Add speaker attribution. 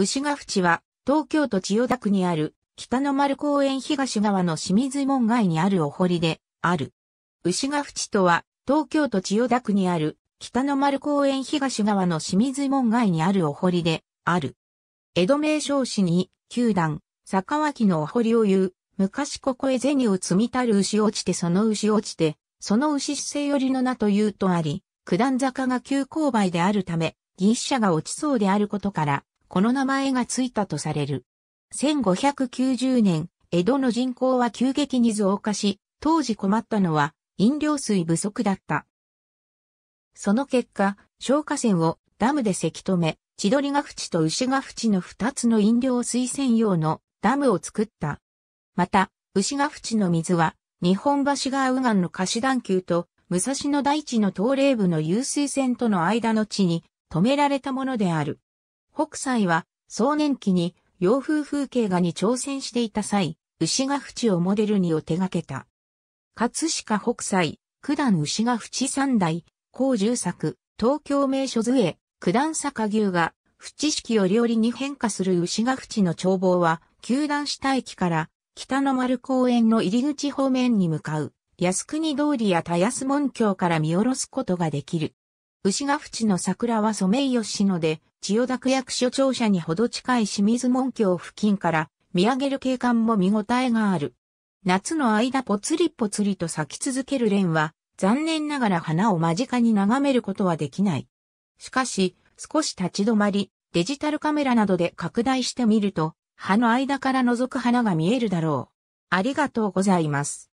Speaker 1: 牛
Speaker 2: ヶ淵は、東京都千代田区にある、北の丸公園東側の清水門外にあるお堀で、ある。牛ヶ淵とは、東京都千代田区にある、北の丸公園東側の清水門外にあるお堀で、ある。江戸名称市に、九段、坂脇のお堀を言う、昔ここへ銭を積みたる牛落ちてその牛落ちて、その牛姿勢寄りの名というとあり、九段坂が急勾配であるため、牛車が落ちそうであることから、この名前がついたとされる。1590年、江戸の人口は急激に増加し、当時困ったのは飲料水不足だった。その結果、消火栓をダムでせき止め、千鳥ヶ淵と牛ヶ淵の二つの飲料水専用のダムを作った。また、牛ヶ淵の水は、日本橋川右岸の貸し段丘と、武蔵野大地の東霊部の湧水線との間の地に止められたものである。北斎は、壮年期に洋風風景画に挑戦していた際、牛ヶ淵をモデルにを手掛けた。葛飾北斎、九段牛ヶ淵三代、高重作、東京名所図へ、九段坂牛が、淵式料理に変化する牛ヶ淵の眺望は、九段下駅から北の丸公園の入り口方面に向かう、靖国通りや田安門橋から見下ろすことができる。牛ヶ淵の桜はソメイヨシノで、千代田区役所庁舎にほど近い清水門橋付近から見上げる景観も見応えがある。夏の間ぽつりぽつりと咲き続ける蓮は、残念ながら花を間近に眺めることはできない。しかし、少し立ち止まり、デジタルカメラなどで拡大してみると、葉の間から覗く花が見えるだろう。ありがとうござい
Speaker 1: ます。